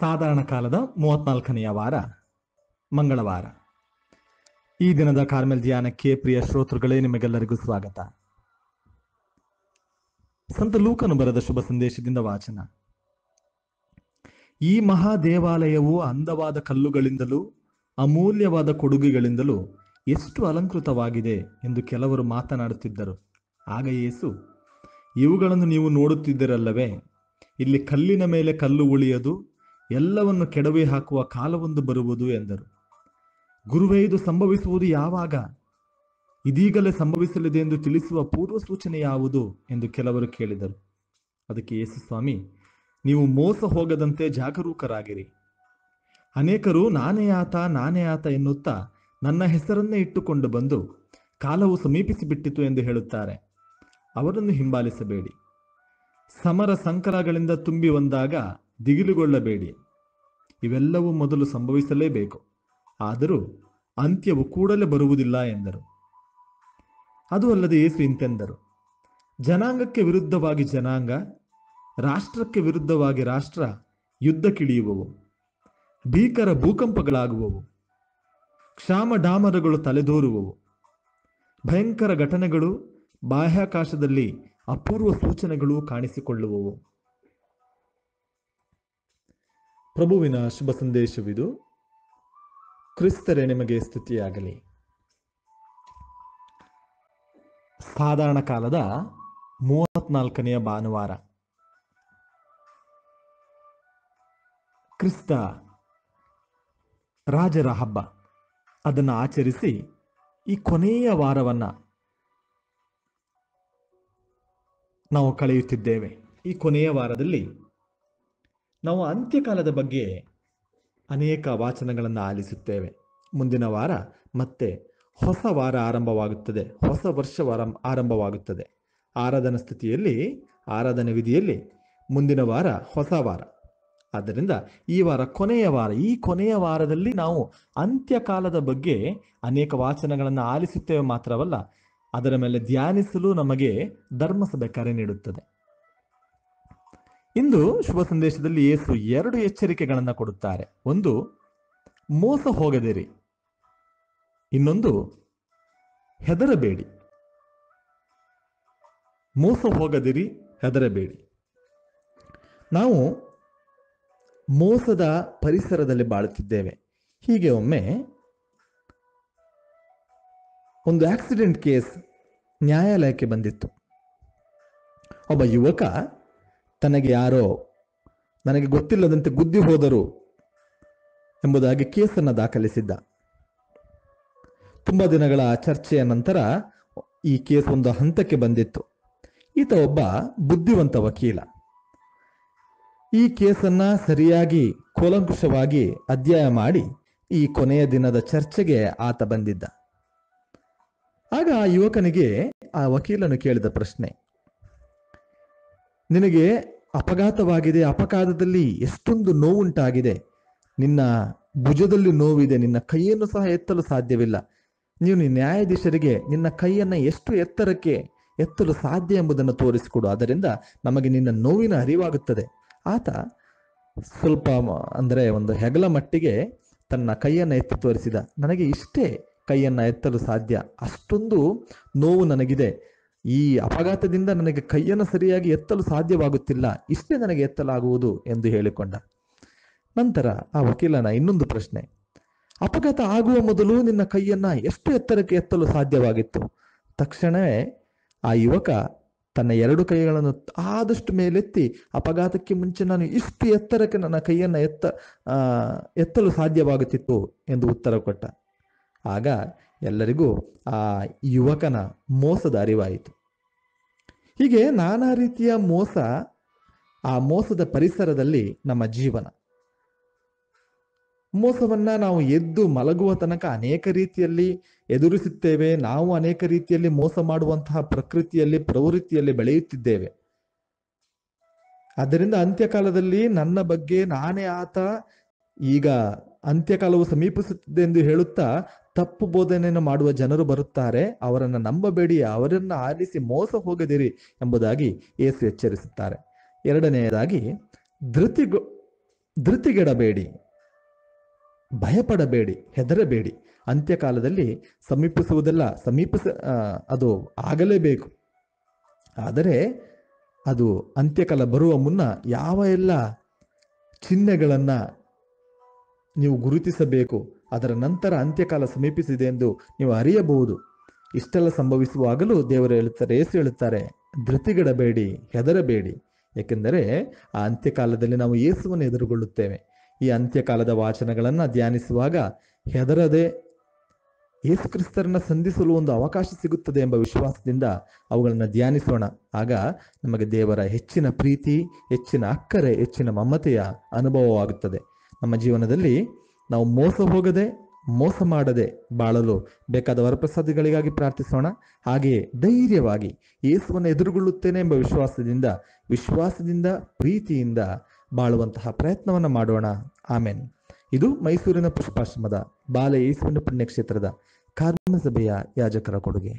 ಸಾಧಾರಣ ಕಾಲದ ಮೂವತ್ನಾಲ್ಕನೆಯ ವಾರ ಮಂಗಳವಾರ ಈ ದಿನದ ಕಾರ್ಮೆಲ್ ಧ್ಯಾನಕ್ಕೆ ಪ್ರಿಯ ಶ್ರೋತೃಗಳೇ ನಿಮಗೆಲ್ಲರಿಗೂ ಸ್ವಾಗತ ಸಂತ ಲೂಕನು ಬರೆದ ಶುಭ ಸಂದೇಶದಿಂದ ವಾಚನ ಈ ಮಹಾದೇವಾಲಯವು ಅಂದವಾದ ಕಲ್ಲುಗಳಿಂದಲೂ ಅಮೂಲ್ಯವಾದ ಕೊಡುಗೆಗಳಿಂದಲೂ ಎಷ್ಟು ಅಲಂಕೃತವಾಗಿದೆ ಎಂದು ಕೆಲವರು ಮಾತನಾಡುತ್ತಿದ್ದರು ಆಗ ಯೇಸು ಇವುಗಳನ್ನು ನೀವು ನೋಡುತ್ತಿದ್ದರಲ್ಲವೇ ಇಲ್ಲಿ ಕಲ್ಲಿನ ಮೇಲೆ ಕಲ್ಲು ಉಳಿಯದು ಎಲ್ಲವನ್ನು ಕೆಡವಿ ಹಾಕುವ ಕಾಲವೊಂದು ಬರುವುದು ಎಂದರು ಗುರುವೇ ಇದು ಸಂಭವಿಸುವುದು ಯಾವಾಗ ಇದೀಗಲೇ ಸಂಭವಿಸಲಿದೆ ಎಂದು ತಿಳಿಸುವ ಪೂರ್ವ ಸೂಚನೆ ಯಾವುದು ಎಂದು ಕೆಲವರು ಕೇಳಿದರು ಅದಕ್ಕೆ ಯೇಸು ಸ್ವಾಮಿ ನೀವು ಮೋಸ ಹೋಗದಂತೆ ಜಾಗರೂಕರಾಗಿರಿ ಅನೇಕರು ನಾನೇ ಆತ ನಾನೇ ಆತ ಎನ್ನುತ್ತಾ ನನ್ನ ಹೆಸರನ್ನೇ ಇಟ್ಟುಕೊಂಡು ಬಂದು ಕಾಲವು ಸಮೀಪಿಸಿಬಿಟ್ಟಿತು ಎಂದು ಹೇಳುತ್ತಾರೆ ಅವರನ್ನು ಹಿಂಬಾಲಿಸಬೇಡಿ ಸಮರ ಸಂಕರಗಳಿಂದ ತುಂಬಿ ಬಂದಾಗ ದಿಗಿಲುಗೊಳ್ಳಬೇಡಿ ಇವೆಲ್ಲವೂ ಮೊದಲು ಸಂಭವಿಸಲೇಬೇಕು ಆದರೂ ಅಂತ್ಯವು ಕೂಡಲೇ ಬರುವುದಿಲ್ಲ ಎಂದರು ಅದು ಅಲ್ಲದೆ ಏಸು ಇಂತೆಂದರು ಜನಾಂಗಕ್ಕೆ ವಿರುದ್ಧವಾಗಿ ಜನಾಂಗ ರಾಷ್ಟ್ರಕ್ಕೆ ವಿರುದ್ಧವಾಗಿ ರಾಷ್ಟ್ರ ಯುದ್ಧಕ್ಕಿಳಿಯುವವು ಭೀಕರ ಭೂಕಂಪಗಳಾಗುವವು ಕ್ಷಾಮ ಡಾಮರಗಳು ತಲೆದೋರುವವು ಭಯಂಕರ ಘಟನೆಗಳು ಬಾಹ್ಯಾಕಾಶದಲ್ಲಿ ಅಪೂರ್ವ ಸೂಚನೆಗಳು ಕಾಣಿಸಿಕೊಳ್ಳುವವು ಪ್ರಭುವಿನ ಶುಭ ಸಂದೇಶವಿದು ಕ್ರಿಸ್ತರೇ ನಿಮಗೆ ಸ್ತುತಿಯಾಗಲಿ ಸಾಧಾರಣ ಕಾಲದ ಮೂವತ್ನಾಲ್ಕನೆಯ ಭಾನುವಾರ ಕ್ರಿಸ್ತ ರಾಜರ ಹಬ್ಬ ಅದನ್ನು ಆಚರಿಸಿ ಈ ಕೊನೆಯ ವಾರವನ್ನು ನಾವು ಕಳೆಯುತ್ತಿದ್ದೇವೆ ಈ ಕೊನೆಯ ವಾರದಲ್ಲಿ ನಾವು ಅಂತ್ಯಕಾಲದ ಬಗ್ಗೆ ಅನೇಕ ವಾಚನಗಳನ್ನು ಆಲಿಸುತ್ತೇವೆ ಮುಂದಿನ ವಾರ ಮತ್ತೆ ಹೊಸ ವಾರ ಆರಂಭವಾಗುತ್ತದೆ ಹೊಸ ವರ್ಷ ಆರಂಭವಾಗುತ್ತದೆ ಆರಾಧನಾ ಸ್ಥಿತಿಯಲ್ಲಿ ಆರಾಧನೆ ವಿಧಿಯಲ್ಲಿ ಮುಂದಿನ ವಾರ ಹೊಸ ವಾರ ಆದ್ದರಿಂದ ಈ ವಾರ ಕೊನೆಯ ವಾರ ಈ ಕೊನೆಯ ವಾರದಲ್ಲಿ ನಾವು ಅಂತ್ಯಕಾಲದ ಬಗ್ಗೆ ಅನೇಕ ವಾಚನಗಳನ್ನು ಆಲಿಸುತ್ತೇವೆ ಮಾತ್ರವಲ್ಲ ಅದರ ಮೇಲೆ ಧ್ಯಾನಿಸಲು ನಮಗೆ ಧರ್ಮಸಭೆ ಕರೆ ನೀಡುತ್ತದೆ ಇಂದು ಶುಭ ಸಂದೇಶದಲ್ಲಿ ಯೇಸು ಎರಡು ಎಚ್ಚರಿಕೆಗಳನ್ನು ಕೊಡುತ್ತಾರೆ ಒಂದು ಮೋಸ ಹೋಗದಿರಿ ಇನ್ನೊಂದು ಹೆದರಬೇಡಿ ಮೋಸ ಹೋಗದಿರಿ ಹೆದರಬೇಡಿ ನಾವು ಮೋಸದ ಪರಿಸರದಲ್ಲಿ ಬಾಳುತ್ತಿದ್ದೇವೆ ಹೀಗೆ ಒಮ್ಮೆ ಒಂದು ಆಕ್ಸಿಡೆಂಟ್ ಕೇಸ್ ನ್ಯಾಯಾಲಯಕ್ಕೆ ಬಂದಿತ್ತು ಒಬ್ಬ ಯುವಕ ತನಗೆ ಯಾರೋ ನನಗೆ ಗೊತ್ತಿಲ್ಲದಂತೆ ಗುದ್ದಿ ಹೋದರು ಎಂಬುದಾಗಿ ಕೇಸನ್ನು ದಾಖಲಿಸಿದ್ದ ತುಂಬ ದಿನಗಳ ಚರ್ಚೆಯ ನಂತರ ಈ ಕೇಸ್ ಒಂದು ಹಂತಕ್ಕೆ ಬಂದಿತ್ತು ಈತ ಒಬ್ಬ ಬುದ್ಧಿವಂತ ವಕೀಲ ಈ ಕೇಸನ್ನ ಸರಿಯಾಗಿ ಕೂಲಂಕುಷವಾಗಿ ಅಧ್ಯಯನ ಮಾಡಿ ಈ ಕೊನೆಯ ದಿನದ ಚರ್ಚೆಗೆ ಆತ ಬಂದಿದ್ದ ಆಗ ಆ ಯುವಕನಿಗೆ ಆ ವಕೀಲನು ಕೇಳಿದ ಪ್ರಶ್ನೆ ನಿನಗೆ ಅಪಘಾತವಾಗಿದೆ ಅಪಘಾತದಲ್ಲಿ ಎಷ್ಟೊಂದು ನೋವುಂಟಾಗಿದೆ ನಿನ್ನ ಭುಜದಲ್ಲಿ ನೋವಿದೆ ನಿನ್ನ ಕೈಯನ್ನು ಸಹ ಎತ್ತಲು ಸಾಧ್ಯವಿಲ್ಲ ನೀನು ನ್ಯಾಯಾಧೀಶರಿಗೆ ನಿನ್ನ ಕೈಯನ್ನು ಎಷ್ಟು ಎತ್ತರಕ್ಕೆ ಎತ್ತಲು ಸಾಧ್ಯ ಎಂಬುದನ್ನು ತೋರಿಸಿಕೊಡು ಅದರಿಂದ ನಮಗೆ ನಿನ್ನ ನೋವಿನ ಅರಿವಾಗುತ್ತದೆ ಆತ ಸ್ವಲ್ಪ ಅಂದರೆ ಒಂದು ಹೆಗಲ ಮಟ್ಟಿಗೆ ತನ್ನ ಕೈಯನ್ನು ಎತ್ತಿ ತೋರಿಸಿದ ನನಗೆ ಇಷ್ಟೇ ಕೈಯನ್ನು ಎತ್ತಲು ಸಾಧ್ಯ ಅಷ್ಟೊಂದು ನೋವು ನನಗಿದೆ ಈ ಅಪಘಾತದಿಂದ ನನಗೆ ಕೈಯನ್ನು ಸರಿಯಾಗಿ ಎತ್ತಲು ಸಾಧ್ಯವಾಗುತ್ತಿಲ್ಲ ಇಷ್ಟೇ ನನಗೆ ಎತ್ತಲಾಗುವುದು ಎಂದು ಹೇಳಿಕೊಂಡ ನಂತರ ಆ ವಕೀಲನ ಇನ್ನೊಂದು ಪ್ರಶ್ನೆ ಅಪಘಾತ ಆಗುವ ಮೊದಲು ನಿನ್ನ ಕೈಯನ್ನ ಎಷ್ಟು ಎತ್ತರಕ್ಕೆ ಎತ್ತಲು ಸಾಧ್ಯವಾಗಿತ್ತು ತಕ್ಷಣವೇ ಆ ಯುವಕ ತನ್ನ ಎರಡು ಕೈಗಳನ್ನು ಆದಷ್ಟು ಮೇಲೆತ್ತಿ ಅಪಘಾತಕ್ಕೆ ಮುಂಚೆ ನಾನು ಇಷ್ಟು ಎತ್ತರಕ್ಕೆ ನನ್ನ ಕೈಯನ್ನು ಎತ್ತ ಎತ್ತಲು ಸಾಧ್ಯವಾಗುತ್ತಿತ್ತು ಎಂದು ಉತ್ತರ ಕೊಟ್ಟ ಆಗ ಎಲ್ಲರಿಗೂ ಆ ಯುವಕನ ಮೋಸದ ಅರಿವಾಯಿತು ಹೀಗೆ ನಾನಾ ರೀತಿಯ ಮೋಸ ಆ ಮೋಸದ ಪರಿಸರದಲ್ಲಿ ನಮ್ಮ ಜೀವನ ಮೋಸವನ್ನ ನಾವು ಎದ್ದು ಮಲಗುವ ತನಕ ಅನೇಕ ರೀತಿಯಲ್ಲಿ ಎದುರಿಸುತ್ತೇವೆ ನಾವು ಅನೇಕ ರೀತಿಯಲ್ಲಿ ಮೋಸ ಮಾಡುವಂತಹ ಪ್ರಕೃತಿಯಲ್ಲಿ ಪ್ರವೃತ್ತಿಯಲ್ಲಿ ಬೆಳೆಯುತ್ತಿದ್ದೇವೆ ಆದ್ದರಿಂದ ಅಂತ್ಯಕಾಲದಲ್ಲಿ ನನ್ನ ಬಗ್ಗೆ ನಾನೇ ಆತ ಈಗ ಅಂತ್ಯಕಾಲವು ಸಮೀಪಿಸುತ್ತಿದೆ ಎಂದು ಹೇಳುತ್ತಾ ತಪ್ಪು ಬೋಧನೆಯನ್ನು ಮಾಡುವ ಜನರು ಬರುತ್ತಾರೆ ಅವರನ್ನು ನಂಬಬೇಡಿ ಅವರನ್ನು ಆಲಿಸಿ ಮೋಸ ಹೋಗದಿರಿ ಎಂಬುದಾಗಿ ಏಸು ಎಚ್ಚರಿಸುತ್ತಾರೆ ಎರಡನೆಯದಾಗಿ ಧೃತಿಗೊ ಧೃತಿಗೆಡಬೇಡಿ ಭಯಪಡಬೇಡಿ ಹೆದರಬೇಡಿ ಅಂತ್ಯಕಾಲದಲ್ಲಿ ಸಮೀಪಿಸುವುದೆಲ್ಲ ಸಮೀಪಿಸ ಅದು ಆಗಲೇಬೇಕು ಆದರೆ ಅದು ಅಂತ್ಯಕಾಲ ಬರುವ ಮುನ್ನ ಯಾವ ಎಲ್ಲ ಚಿಹ್ನೆಗಳನ್ನು ನೀವು ಗುರುತಿಸಬೇಕು ಅದರ ನಂತರ ಅಂತ್ಯಕಾಲ ಸಮೀಪಿಸಿದೆ ಎಂದು ನೀವು ಅರಿಯಬಹುದು ಇಷ್ಟೆಲ್ಲ ಸಂಭವಿಸುವಾಗಲೂ ದೇವರು ಹೇಳುತ್ತಾರೆ ಏಸು ಹೇಳುತ್ತಾರೆ ಧೃತಿಗಿಡಬೇಡಿ ಹೆದರಬೇಡಿ ಏಕೆಂದರೆ ಆ ಅಂತ್ಯಕಾಲದಲ್ಲಿ ನಾವು ಏಸುವನ್ನು ಎದುರುಗೊಳ್ಳುತ್ತೇವೆ ಈ ಅಂತ್ಯಕಾಲದ ವಾಚನಗಳನ್ನು ಧ್ಯಾನಿಸುವಾಗ ಹೆದರದೆ ಏಸು ಕ್ರಿಸ್ತರನ್ನ ಸಂಧಿಸಲು ಒಂದು ಅವಕಾಶ ಸಿಗುತ್ತದೆ ಎಂಬ ವಿಶ್ವಾಸದಿಂದ ಅವುಗಳನ್ನು ಧ್ಯಾನಿಸೋಣ ಆಗ ನಮಗೆ ದೇವರ ಹೆಚ್ಚಿನ ಪ್ರೀತಿ ಹೆಚ್ಚಿನ ಅಕ್ಕರೆ ಹೆಚ್ಚಿನ ಮಮತೆಯ ಅನುಭವವಾಗುತ್ತದೆ ನಮ್ಮ ಜೀವನದಲ್ಲಿ ನಾವು ಮೋಸ ಹೋಗದೆ ಮೋಸ ಮಾಡದೆ ಬಾಳಲು ಬೇಕಾದ ವರಪ್ರಸಾದಿಗಳಿಗಾಗಿ ಪ್ರಾರ್ಥಿಸೋಣ ಹಾಗೆಯೇ ಧೈರ್ಯವಾಗಿ ಯೇಸುವನ್ನು ಎದುರುಗೊಳ್ಳುತ್ತೇನೆ ಎಂಬ ವಿಶ್ವಾಸದಿಂದ ವಿಶ್ವಾಸದಿಂದ ಪ್ರೀತಿಯಿಂದ ಬಾಳುವಂತಹ ಪ್ರಯತ್ನವನ್ನು ಮಾಡೋಣ ಆಮೇನ್ ಇದು ಮೈಸೂರಿನ ಪುಷ್ಪಾಶ್ರಮದ ಬಾಲ ಯೇಸುವಿನ ಪುಣ್ಯಕ್ಷೇತ್ರದ ಕಾರ್ಮಸಭೆಯ ಯಾಜಕರ ಕೊಡುಗೆ